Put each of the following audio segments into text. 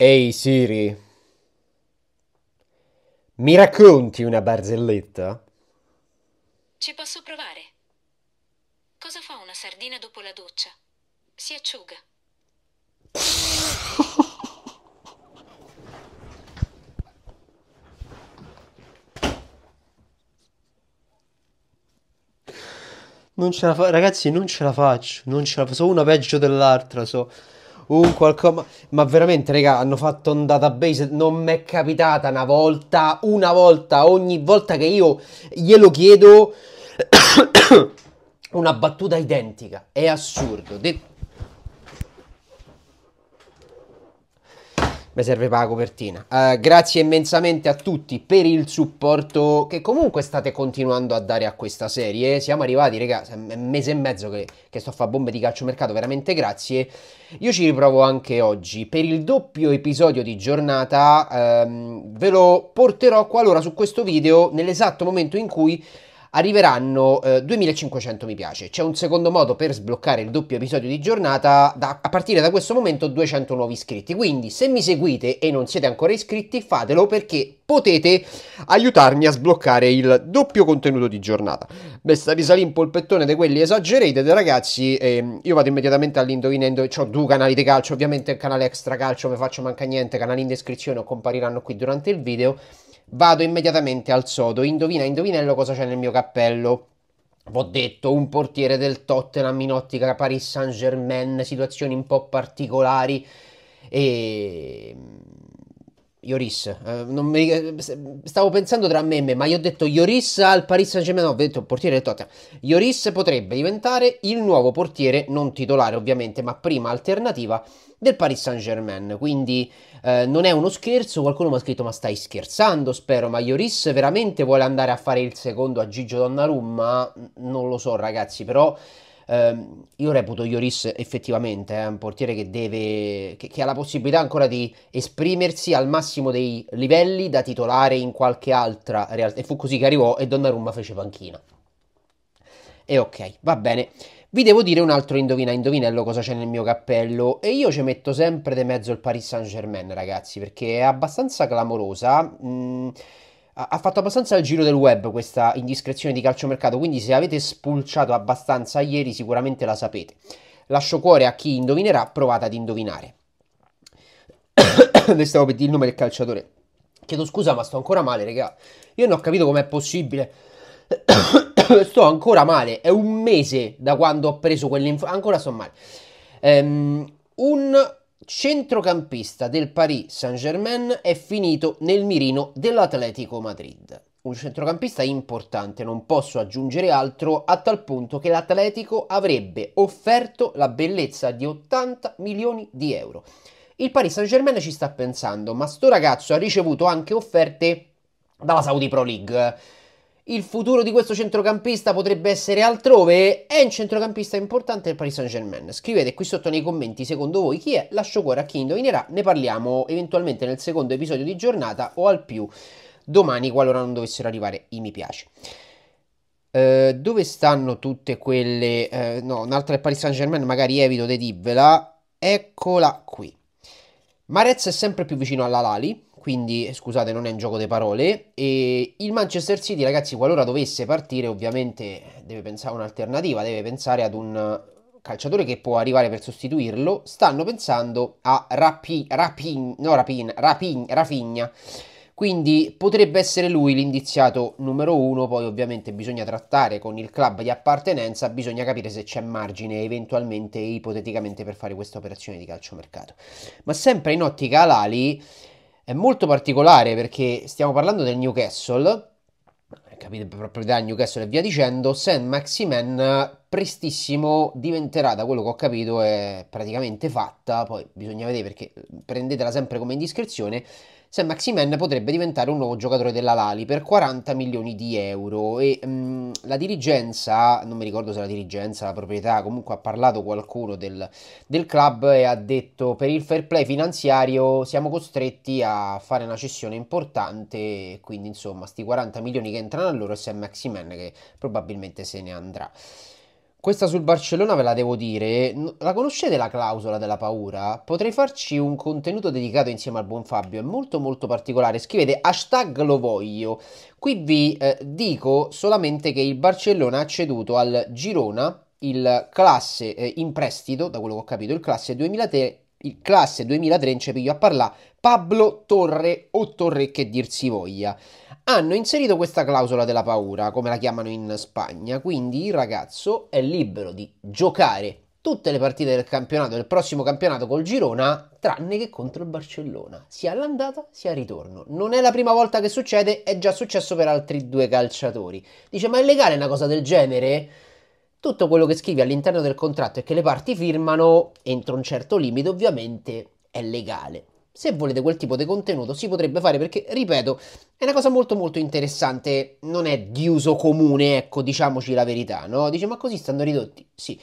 Ehi Siri, mi racconti una barzelletta? Ci posso provare. Cosa fa una sardina dopo la doccia? Si acciuga. Non ce la fa, ragazzi, non ce la faccio, non ce la faccio, so una peggio dell'altra, so un qualcosa. Ma veramente, raga, hanno fatto un database. Non mi è capitata una volta, una volta, ogni volta che io glielo chiedo, una battuta identica. È assurdo. De mi serviva la copertina. Uh, grazie immensamente a tutti per il supporto che comunque state continuando a dare a questa serie. Siamo arrivati, raga, è un mese e mezzo che, che sto a fare bombe di calcio mercato, veramente grazie. Io ci riprovo anche oggi. Per il doppio episodio di giornata um, ve lo porterò qualora su questo video nell'esatto momento in cui arriveranno eh, 2500 mi piace. C'è un secondo modo per sbloccare il doppio episodio di giornata, da, a partire da questo momento 200 nuovi iscritti. Quindi se mi seguite e non siete ancora iscritti, fatelo perché potete aiutarmi a sbloccare il doppio contenuto di giornata. Messa risalì un polpettone di quelli esagerated, ragazzi. Eh, io vado immediatamente all'indovinendo. Ho due canali di calcio, ovviamente il canale extra calcio, mi faccio manca niente, canali in descrizione o compariranno qui durante il video. Vado immediatamente al sodo. Indovina, indovinello cosa c'è nel mio cappello. V'ho detto, un portiere del Tottenham in ottica Paris Saint-Germain, situazioni un po' particolari e Ioris, eh, mi, eh, stavo pensando tra me e me, ma io ho detto Ioris al Paris Saint-Germain, no, ho detto portiere del Tottenham. Ioris potrebbe diventare il nuovo portiere, non titolare ovviamente, ma prima alternativa del Paris Saint-Germain. Quindi eh, non è uno scherzo, qualcuno mi ha scritto ma stai scherzando, spero, ma Ioris veramente vuole andare a fare il secondo a Gigio Donnarumma? Non lo so ragazzi, però Ehm, io reputo Ioris effettivamente eh, un portiere che deve, che, che, ha la possibilità ancora di esprimersi al massimo dei livelli da titolare in qualche altra realtà. E fu così che arrivò e Donnarumma fece panchina. E ok, va bene. Vi devo dire un altro indovina, indovinello cosa c'è nel mio cappello e io ci metto sempre di mezzo il Paris Saint Germain ragazzi perché è abbastanza clamorosa. Mm, ha fatto abbastanza il giro del web questa indiscrezione di calciomercato, quindi se avete spulciato abbastanza ieri sicuramente la sapete. Lascio cuore a chi indovinerà, provate ad indovinare. Ne stavo per dire il nome del calciatore. Chiedo scusa ma sto ancora male, raga. Io non ho capito com'è possibile. sto ancora male, è un mese da quando ho preso quell'informazione. Ancora sto male. Um, un centrocampista del Paris Saint-Germain è finito nel mirino dell'Atletico Madrid. Un centrocampista importante, non posso aggiungere altro, a tal punto che l'Atletico avrebbe offerto la bellezza di 80 milioni di euro. Il Paris Saint-Germain ci sta pensando, ma sto ragazzo ha ricevuto anche offerte dalla Saudi Pro League il futuro di questo centrocampista potrebbe essere altrove, è un centrocampista importante del Paris Saint Germain. Scrivete qui sotto nei commenti secondo voi chi è, lascio cuore a chi indovinerà, ne parliamo eventualmente nel secondo episodio di giornata o al più domani qualora non dovessero arrivare i mi piace. Eh, dove stanno tutte quelle... Eh, no, un'altra è Paris Saint Germain, magari evito di dirvela. Eccola qui. Marez è sempre più vicino alla Lali, quindi scusate non è un gioco di parole e il Manchester City ragazzi qualora dovesse partire ovviamente deve pensare a un'alternativa, deve pensare ad un calciatore che può arrivare per sostituirlo, stanno pensando a Rapi, Rapin, no Rapin, Rapin, Rafinha quindi potrebbe essere lui l'indiziato numero uno, poi ovviamente bisogna trattare con il club di appartenenza, bisogna capire se c'è margine eventualmente ipoteticamente per fare questa operazione di calciomercato. Ma sempre in ottica Alali, è molto particolare perché stiamo parlando del Newcastle, eh, capite proprietà Newcastle e via dicendo, San Maximen eh, prestissimo diventerà, da quello che ho capito, è praticamente fatta, poi bisogna vedere perché prendetela sempre come indiscrezione, Sam Maximen potrebbe diventare un nuovo giocatore della Lali per 40 milioni di euro e mh, mm, la dirigenza, non mi ricordo se la dirigenza, la proprietà, comunque ha parlato qualcuno del, del club e ha detto per il fair play finanziario siamo costretti a fare una cessione importante, quindi insomma sti 40 milioni che entrano a loro e Sam Maximen che probabilmente se ne andrà. Questa sul Barcellona ve la devo dire. La conoscete la clausola della paura? Potrei farci un contenuto dedicato insieme al buon Fabio. È molto molto particolare. Scrivete hashtag lo voglio. Qui vi eh, dico solamente che il Barcellona ha ceduto al Girona il classe eh, in prestito, da quello che ho capito, il classe 2003 il classe 2013 piglio a parlare Pablo Torre o Torre che dir si voglia. Hanno inserito questa clausola della paura, come la chiamano in Spagna, quindi il ragazzo è libero di giocare tutte le partite del campionato, del prossimo campionato col Girona, tranne che contro il Barcellona, sia all'andata sia al ritorno. Non è la prima volta che succede, è già successo per altri due calciatori. Dice, ma è legale una cosa del genere? tutto quello che scrivi all'interno del contratto e che le parti firmano, entro un certo limite ovviamente, è legale. Se volete quel tipo di contenuto si potrebbe fare perché, ripeto, è una cosa molto molto interessante, non è di uso comune, ecco, diciamoci la verità, no? Dice, ma così stanno ridotti? Sì.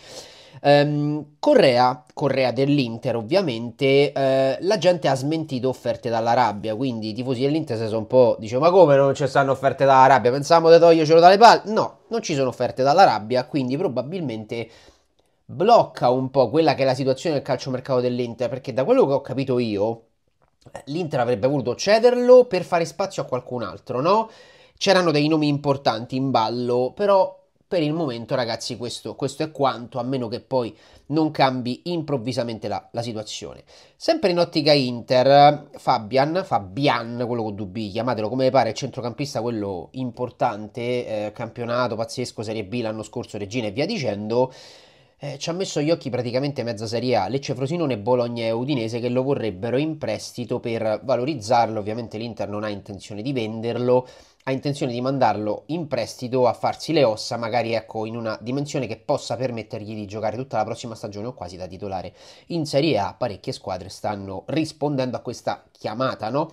Um, Correa, Correa dell'Inter ovviamente, eh, la gente ha smentito offerte dall'Arabia, quindi i tifosi dell'Inter si sono un po'... Dice, ma come non ci stanno offerte dall'Arabia? Pensavamo di togliercelo dalle palle? No, non ci sono offerte dall'Arabia, quindi probabilmente blocca un po' quella che è la situazione del calciomercato dell'Inter, perché da quello che ho capito io, l'Inter avrebbe voluto cederlo per fare spazio a qualcun altro, no? C'erano dei nomi importanti in ballo, però per il momento, ragazzi, questo, questo, è quanto, a meno che poi non cambi improvvisamente la, la situazione. Sempre in ottica Inter, Fabian, Fabian, quello con dubbi, chiamatelo come pare, centrocampista, quello importante, eh, campionato pazzesco, Serie B l'anno scorso, Regina e via dicendo eh, ci ha messo gli occhi praticamente mezza Serie A, Lecce Frosinone, Bologna e Udinese che lo vorrebbero in prestito per valorizzarlo, ovviamente l'Inter non ha intenzione di venderlo, ha intenzione di mandarlo in prestito a farsi le ossa, magari ecco, in una dimensione che possa permettergli di giocare tutta la prossima stagione o quasi da titolare in Serie A, parecchie squadre stanno rispondendo a questa chiamata, no?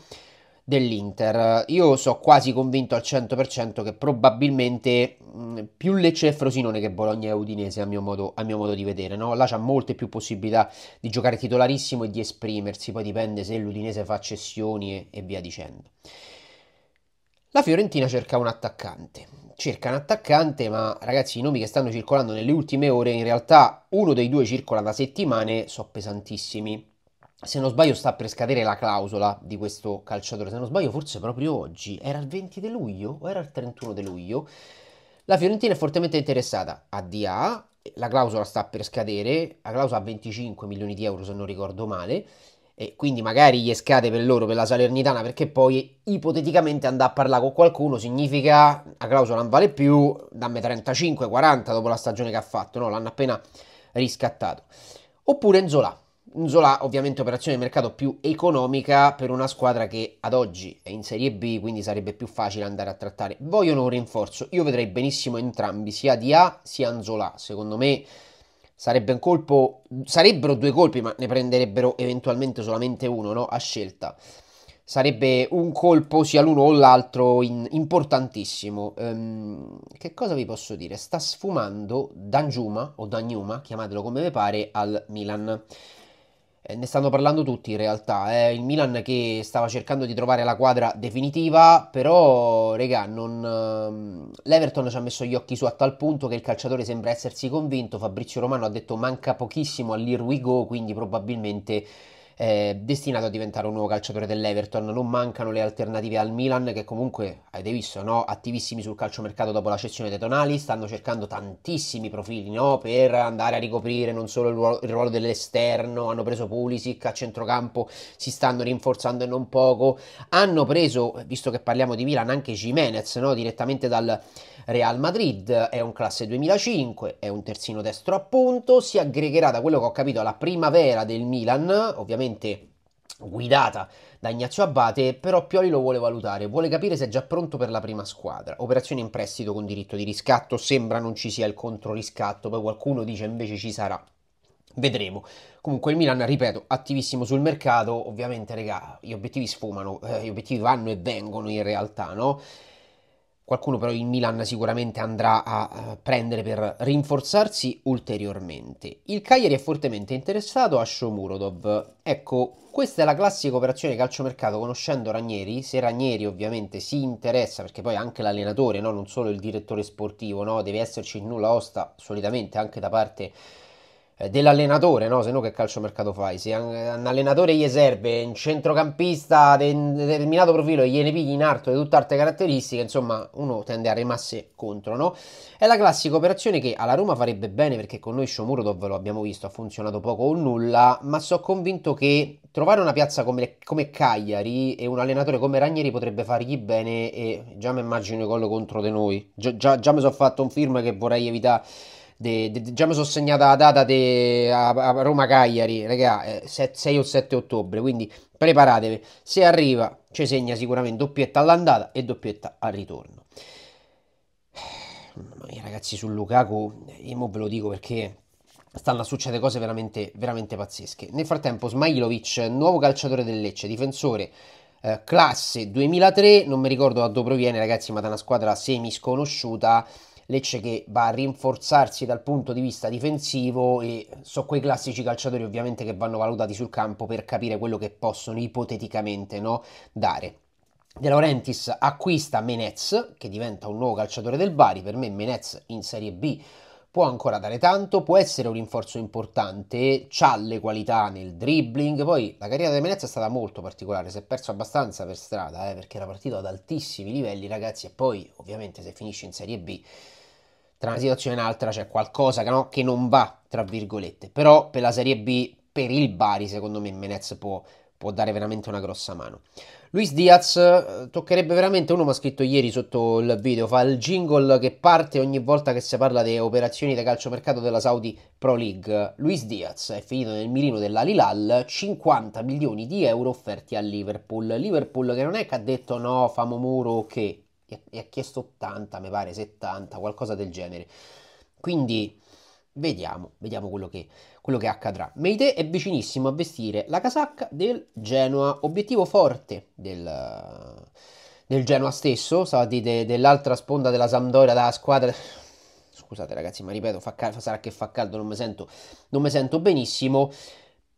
dell'Inter. Io sono quasi convinto al 100% che probabilmente mm, più Lecce è Frosinone che Bologna è Udinese a mio modo, a mio modo di vedere, no? là c'ha molte più possibilità di giocare titolarissimo e di esprimersi, poi dipende se l'Udinese fa cessioni e, e via dicendo. La Fiorentina cerca un attaccante, cerca un attaccante ma ragazzi i nomi che stanno circolando nelle ultime ore in realtà uno dei due circola da settimane sono pesantissimi se non sbaglio sta per scadere la clausola di questo calciatore, se non sbaglio forse proprio oggi, era il 20 di luglio o era il 31 di luglio, la Fiorentina è fortemente interessata a DA, la clausola sta per scadere, la clausola ha 25 milioni di euro se non ricordo male, e quindi magari gli scade per loro, per la Salernitana, perché poi ipoteticamente andare a parlare con qualcuno significa la clausola non vale più, dammi 35-40 dopo la stagione che ha fatto, no? l'hanno appena riscattato. Oppure Enzola Zola ovviamente operazione di mercato più economica per una squadra che ad oggi è in Serie B, quindi sarebbe più facile andare a trattare. Vogliono un rinforzo, io vedrei benissimo entrambi, sia di A sia Anzola. Secondo me sarebbe un colpo, sarebbero due colpi, ma ne prenderebbero eventualmente solamente uno, no? A scelta. Sarebbe un colpo sia l'uno o l'altro in... importantissimo. Ehm, che cosa vi posso dire? Sta sfumando Danjuma o Dagnuma, chiamatelo come vi pare, al Milan. Eh, ne stanno parlando tutti in realtà. È eh. il Milan che stava cercando di trovare la quadra definitiva, però, regà, non... Ehm, l'Everton ci ha messo gli occhi su a tal punto che il calciatore sembra essersi convinto. Fabrizio Romano ha detto manca pochissimo all'Irwigo, quindi probabilmente è destinato a diventare un nuovo calciatore dell'Everton. Non mancano le alternative al Milan, che comunque avete visto, no? attivissimi sul calciomercato dopo la cessione dei Tonali. Stanno cercando tantissimi profili no? per andare a ricoprire non solo il ruolo, il ruolo, dell'esterno. Hanno preso Pulisic a centrocampo, si stanno rinforzando e non poco. Hanno preso, visto che parliamo di Milan, anche Jimenez no? direttamente dal Real Madrid. È un classe 2005, è un terzino destro appunto. Si aggregherà da quello che ho capito alla primavera del Milan, ovviamente ovviamente guidata da Ignazio Abate, però Pioli lo vuole valutare, vuole capire se è già pronto per la prima squadra. Operazione in prestito con diritto di riscatto, sembra non ci sia il controriscatto, poi qualcuno dice invece ci sarà. Vedremo. Comunque il Milan, ripeto, attivissimo sul mercato, ovviamente, regà, gli obiettivi sfumano, eh, gli obiettivi vanno e vengono in realtà, no? Qualcuno però il Milan sicuramente andrà a eh, prendere per rinforzarsi ulteriormente. Il Cagliari è fortemente interessato a Shomurodov. Ecco, questa è la classica operazione calciomercato conoscendo Ranieri, se Ranieri ovviamente si interessa, perché poi anche l'allenatore, no? non solo il direttore sportivo, no? deve esserci il nulla osta solitamente anche da parte di eh, dell'allenatore, no? se no che calciomercato fai? Se un allenatore gli serve un centrocampista di un determinato profilo, e gliene pigli in alto di tutte altre caratteristiche, insomma uno tende a rimasse contro. No? È la classica operazione che alla Roma farebbe bene perché con noi Shomurodov lo abbiamo visto, ha funzionato poco o nulla, ma sono convinto che trovare una piazza come, come Cagliari e un allenatore come Ranieri potrebbe fargli bene e già mi immagino i gol contro di noi, già, già, già mi sono fatto un film che vorrei evitare già mi sono segnata la data de, a, a Roma-Cagliari, eh, 6 o 7 ottobre, quindi preparatevi. Se arriva, ci segna sicuramente doppietta all'andata e doppietta al ritorno. I ragazzi su Lukaku, io eh, mo ve lo dico perché stanno a succedere cose veramente, veramente pazzesche. Nel frattempo Smailovic, nuovo calciatore del Lecce, difensore eh, classe 2003, non mi ricordo da dove proviene ragazzi, ma da una squadra semi sconosciuta, Lecce che va a rinforzarsi dal punto di vista difensivo e so quei classici calciatori ovviamente che vanno valutati sul campo per capire quello che possono ipoteticamente no, dare. De Laurentiis acquista Menez, che diventa un nuovo calciatore del Bari, per me Menez in Serie B può ancora dare tanto, può essere un rinforzo importante, ha le qualità nel dribbling, poi la carriera di Menez è stata molto particolare, si è perso abbastanza per strada, eh, perché era partito ad altissimi livelli ragazzi e poi ovviamente se finisce in Serie B tra una situazione e un'altra c'è qualcosa che, no, che non va, tra virgolette. Però per la Serie B, per il Bari, secondo me Menez può, può dare veramente una grossa mano. Luis Diaz eh, toccherebbe veramente, uno mi ha scritto ieri sotto il video, fa il jingle che parte ogni volta che si parla di operazioni da calciomercato della Saudi Pro League. Luis Diaz è finito nel mirino dell'Alilal, 50 milioni di euro offerti a Liverpool. Liverpool che non è che ha detto no, famo muro che, e ha chiesto 80, mi pare 70, qualcosa del genere. Quindi vediamo, vediamo quello che, quello che accadrà. Meite è vicinissimo a vestire la casacca del Genoa, obiettivo forte del, del Genoa stesso, stava di, de, dell'altra sponda della Sampdoria, della squadra... Scusate ragazzi, ma ripeto, fa sarà che fa caldo, non mi sento, non mi sento benissimo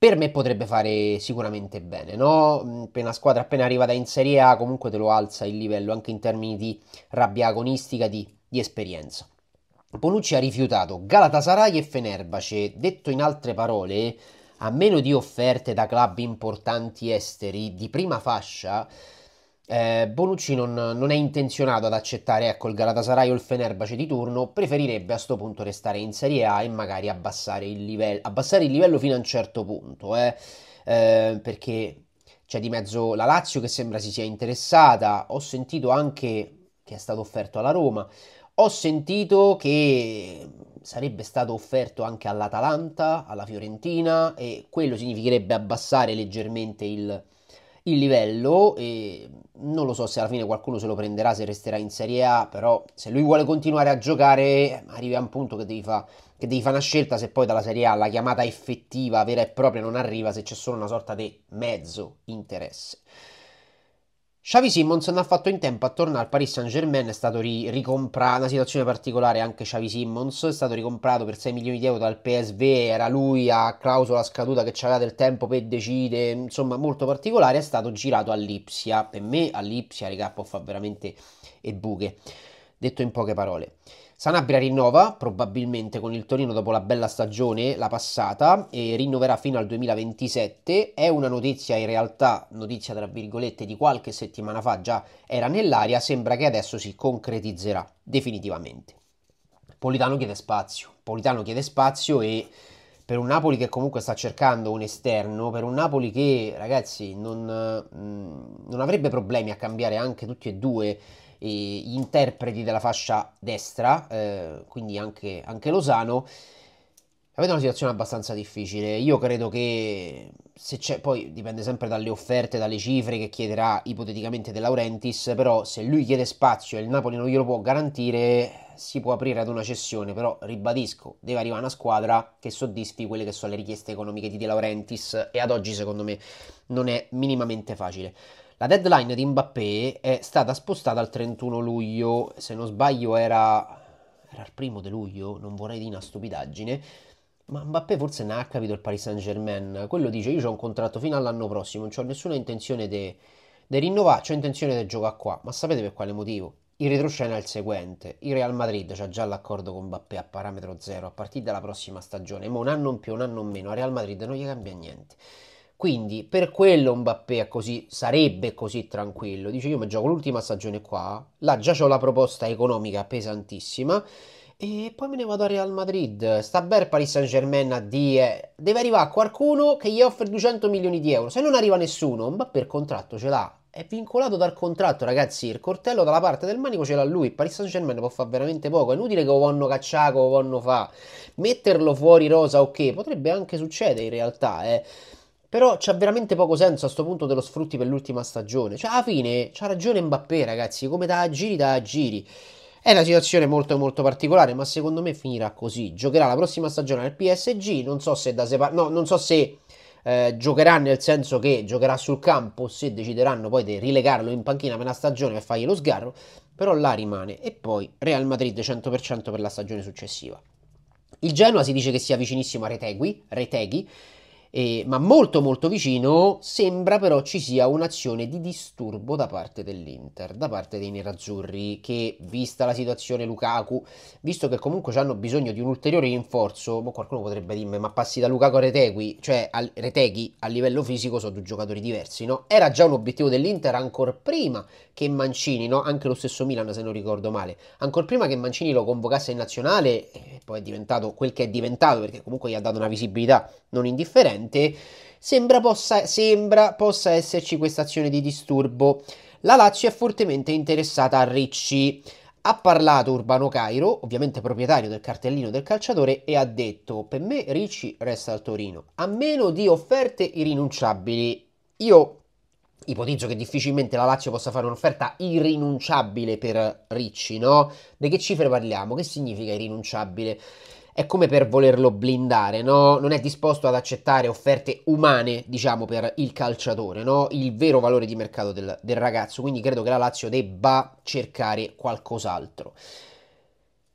per me potrebbe fare sicuramente bene, no? Mm, una squadra appena arrivata in Serie A comunque te lo alza il livello anche in termini di rabbia agonistica, di, di esperienza. Bonucci ha rifiutato Galatasaray e Fenerbahce, detto in altre parole, a meno di offerte da club importanti esteri di prima fascia, eh, Bonucci non, non, è intenzionato ad accettare ecco, il Galatasaray o il Fenerbahce di turno, preferirebbe a questo punto restare in Serie A e magari abbassare il livello, abbassare il livello fino a un certo punto, eh? Eh, perché c'è di mezzo la Lazio che sembra si sia interessata, ho sentito anche che è stato offerto alla Roma, ho sentito che sarebbe stato offerto anche all'Atalanta, alla Fiorentina e quello significherebbe abbassare leggermente il il livello e non lo so se alla fine qualcuno se lo prenderà, se resterà in Serie A, però se lui vuole continuare a giocare eh, arrivi a un punto che devi fare fa una scelta se poi dalla Serie A la chiamata effettiva, vera e propria non arriva, se c'è solo una sorta di mezzo interesse. Xavi non ha fatto in tempo a tornare al Paris Saint Germain, è stato ri- ricomprato, una situazione particolare anche Xavi Simmons, è stato ricomprato per 6 milioni di euro dal PSV, era lui a clausola scaduta che c'era del tempo per decidere, insomma molto particolare, è stato girato all'Ipsia, per me all'Ipsia, raga può fare veramente e buche, detto in poche parole. Sanabria rinnova probabilmente con il Torino dopo la bella stagione, la passata, e rinnoverà fino al 2027. È una notizia in realtà, notizia tra virgolette, di qualche settimana fa già era nell'aria, sembra che adesso si concretizzerà definitivamente. Politano chiede spazio, Politano chiede spazio e per un Napoli che comunque sta cercando un esterno, per un Napoli che ragazzi non, mm, non avrebbe problemi a cambiare anche tutti e due gli interpreti della fascia destra, eh, quindi anche, anche Lozano, avete una situazione abbastanza difficile. Io credo che se c'è, poi dipende sempre dalle offerte, dalle cifre che chiederà ipoteticamente De Laurentiis, però se lui chiede spazio e il Napoli non glielo può garantire, si può aprire ad una cessione, però ribadisco, deve arrivare una squadra che soddisfi quelle che sono le richieste economiche di De Laurentiis e ad oggi secondo me non è minimamente facile. La deadline di Mbappé è stata spostata al 31 luglio, se non sbaglio era, era il primo di luglio, non vorrei dire una stupidaggine, ma Mbappé forse ne ha capito il Paris Saint Germain. Quello dice io ho un contratto fino all'anno prossimo, non ho nessuna intenzione di rinnovare, ho intenzione di giocare qua, ma sapete per quale motivo? Il retroscena è il seguente, il Real Madrid ha già l'accordo con Mbappé a parametro zero a partire dalla prossima stagione, ma un anno in più, un anno in meno, a Real Madrid non gli cambia niente. Quindi per quello Mbappé così, sarebbe così tranquillo. Dice io mi gioco l'ultima stagione qua, là già ho la proposta economica pesantissima e poi me ne vado a Real Madrid. Sta bel Paris Saint Germain a dire deve arrivare qualcuno che gli offre 200 milioni di euro. Se non arriva nessuno, Mbappé il contratto ce l'ha. È vincolato dal contratto, ragazzi. Il cortello dalla parte del manico ce l'ha lui. Il Paris Saint Germain può fare veramente poco. È inutile che lo vanno cacciaco, lo vanno fa. Metterlo fuori rosa, ok. Potrebbe anche succedere in realtà, eh. Però c'ha veramente poco senso a sto punto te lo sfrutti per l'ultima stagione. Cioè, alla fine c'ha ragione Mbappé, ragazzi. Come da giri, da giri. È una situazione molto molto particolare, ma secondo me finirà così. Giocherà la prossima stagione al PSG, non so se da separ- no, non so se eh, giocherà nel senso che giocherà sul campo, se decideranno poi di rilegarlo in panchina per una stagione per fargli lo sgarro, però là rimane. E poi Real Madrid 100% per la stagione successiva. Il Genoa si dice che sia vicinissimo a Retegui, Retegui eh, ma molto molto vicino sembra però ci sia un'azione di disturbo da parte dell'Inter, da parte dei nerazzurri che vista la situazione Lukaku, visto che comunque hanno bisogno di un ulteriore rinforzo, qualcuno potrebbe dirmi ma passi da Lukaku a Retegui, cioè al, Retegui a livello fisico sono due giocatori diversi, no? Era già un obiettivo dell'Inter ancora prima che Mancini, no? Anche lo stesso Milan se non ricordo male, ancora prima che Mancini lo convocasse in nazionale, eh, poi è diventato quel che è diventato perché comunque gli ha dato una visibilità non indifferente precedente, sembra possa, sembra possa esserci questa azione di disturbo. La Lazio è fortemente interessata a Ricci. Ha parlato Urbano Cairo, ovviamente proprietario del cartellino del calciatore, e ha detto: Per me Ricci resta al Torino, a meno di offerte irrinunciabili. Io ipotizzo che difficilmente la Lazio possa fare un'offerta irrinunciabile per Ricci, no? Di che cifre parliamo? Che significa irrinunciabile? è come per volerlo blindare, no? non è disposto ad accettare offerte umane, diciamo, per il calciatore, no? il vero valore di mercato del, del ragazzo, quindi credo che la Lazio debba cercare qualcos'altro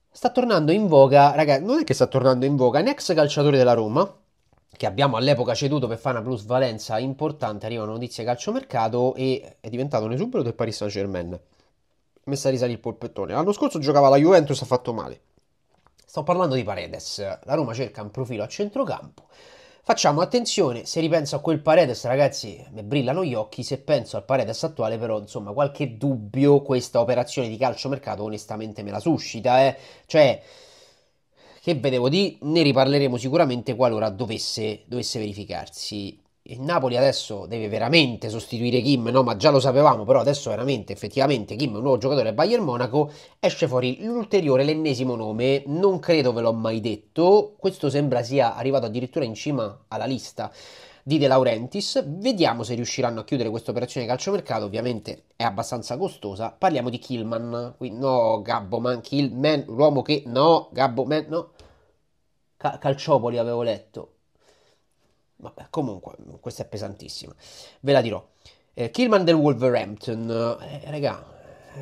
sta tornando in voga, ragazzi, non è che sta tornando in voga, un ex calciatore della Roma, che abbiamo all'epoca ceduto per fare una plusvalenza importante, arriva arrivano notizie calciomercato e è diventato un esubero del Paris Saint Germain. Messa a risalire il polpettone. L'anno scorso giocava la Juventus, ha fatto male. Sto parlando di Paredes. La Roma cerca un profilo a centrocampo. Facciamo attenzione, se ripenso a quel Paredes, ragazzi, mi brillano gli occhi, se penso al Paredes attuale però, insomma, qualche dubbio questa operazione di calcio mercato onestamente me la suscita, eh. Cioè, che vedevo di, ne riparleremo sicuramente qualora dovesse, dovesse verificarsi il Napoli adesso deve veramente sostituire Kim, no? ma già lo sapevamo, però adesso veramente, effettivamente, Kim è un nuovo giocatore del Bayern Monaco, esce fuori l'ulteriore, l'ennesimo nome, non credo ve l'ho mai detto, questo sembra sia arrivato addirittura in cima alla lista di De Laurentiis, vediamo se riusciranno a chiudere questa operazione di calciomercato, ovviamente è abbastanza costosa, parliamo di Killman, qui no Gabbo, man Killman, l'uomo che, no Gabbo, man, no, Calciopoli avevo letto, Vabbè, comunque, questa è pesantissima. Ve la dirò. Eh, Killman del Wolverhampton, eh, raga,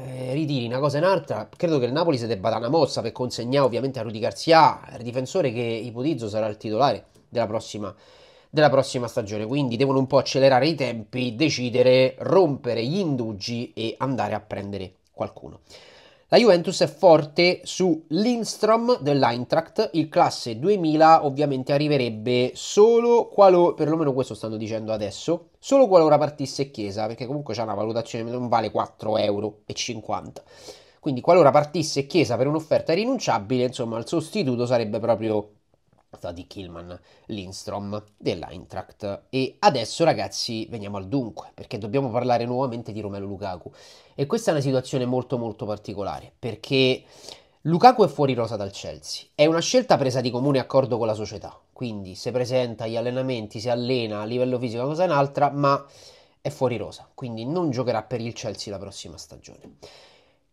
eh, ritiri una cosa in altra. Credo che il Napoli si debba dare una mossa per consegnare ovviamente a Rudy Garcia, il difensore che ipotizzo sarà il titolare della prossima, della prossima stagione. Quindi devono un po' accelerare i tempi, decidere, rompere gli indugi e andare a prendere qualcuno. La Juventus è forte su Lindstrom dell'Eintracht, il classe 2000 ovviamente arriverebbe solo qualora, perlomeno questo stanno dicendo adesso, solo qualora partisse Chiesa, perché comunque c'è una valutazione che non vale 4,50 euro. Quindi qualora partisse Chiesa per un'offerta irrinunciabile, insomma il sostituto sarebbe proprio di Kilman Lindstrom dell'Eintracht. E adesso, ragazzi, veniamo al dunque, perché dobbiamo parlare nuovamente di Romelu Lukaku. E questa è una situazione molto molto particolare, perché Lukaku è fuori rosa dal Chelsea. È una scelta presa di comune accordo con la società. Quindi se presenta agli allenamenti, si allena a livello fisico, una cosa è un'altra, ma è fuori rosa. Quindi non giocherà per il Chelsea la prossima stagione.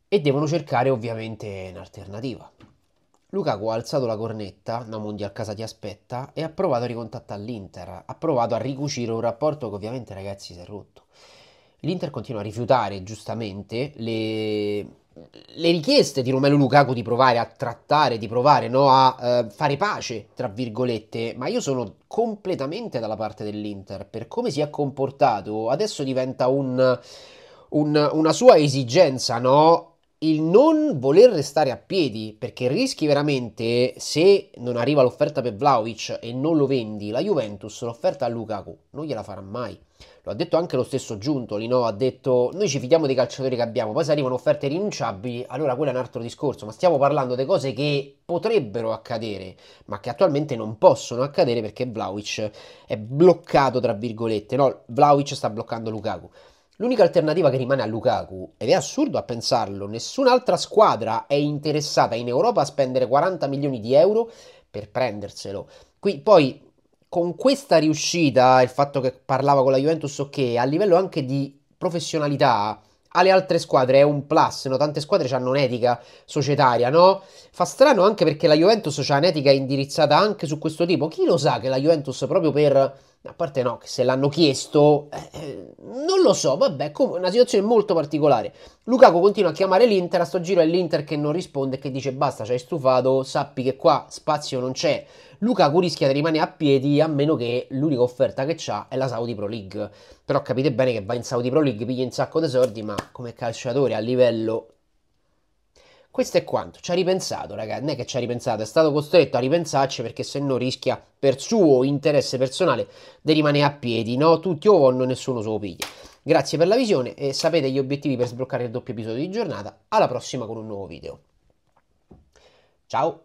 E devono cercare ovviamente un'alternativa. Lukaku ha alzato la cornetta, una mondial casa ti aspetta, e ha provato a ricontattare l'Inter, ha provato a ricucire un rapporto che ovviamente ragazzi si è rotto. L'Inter continua a rifiutare giustamente le, le richieste di Romelu Lukaku di provare a trattare, di provare no, a eh, fare pace, tra virgolette, ma io sono completamente dalla parte dell'Inter, per come si è comportato, adesso diventa un, un, una sua esigenza, no? il non voler restare a piedi, perché rischi veramente se non arriva l'offerta per Vlaovic e non lo vendi, la Juventus l'offerta a Lukaku non gliela farà mai. Lo ha detto anche lo stesso Giuntoli, no? ha detto noi ci fidiamo dei calciatori che abbiamo, poi se arrivano offerte rinunciabili, allora quello è un altro discorso, ma stiamo parlando di cose che potrebbero accadere, ma che attualmente non possono accadere perché Vlaovic è bloccato, tra virgolette, no? Vlaovic sta bloccando Lukaku. L'unica alternativa che rimane a Lukaku, ed è assurdo a pensarlo, nessun'altra squadra è interessata in Europa a spendere 40 milioni di euro per prenderselo. Qui poi con questa riuscita, il fatto che parlava con la Juventus, ok, a livello anche di professionalità, alle altre squadre è un plus, no? tante squadre hanno un'etica societaria, no? Fa strano anche perché la Juventus ha un'etica indirizzata anche su questo tipo. Chi lo sa che la Juventus proprio per a parte no, che se l'hanno chiesto, eh, eh, non lo so, vabbè, com- una situazione molto particolare. Lukaku continua a chiamare l'Inter, a sto giro è l'Inter che non risponde e che dice basta, ci hai stufato, sappi che qua spazio non c'è. Lukaku rischia di rimanere a piedi a meno che l'unica offerta che c'ha è la Saudi Pro League. Però capite bene che va in Saudi Pro League, piglia un sacco di soldi, ma come calciatore a livello questo è quanto. Ci ha ripensato, ragazzi. Non è che ci ha ripensato, è stato costretto a ripensarci perché se no rischia, per suo interesse personale, di rimanere a piedi. No, tutti o vanno, nessuno se lo piglia. Grazie per la visione e sapete gli obiettivi per sbloccare il doppio episodio di giornata. Alla prossima con un nuovo video. Ciao!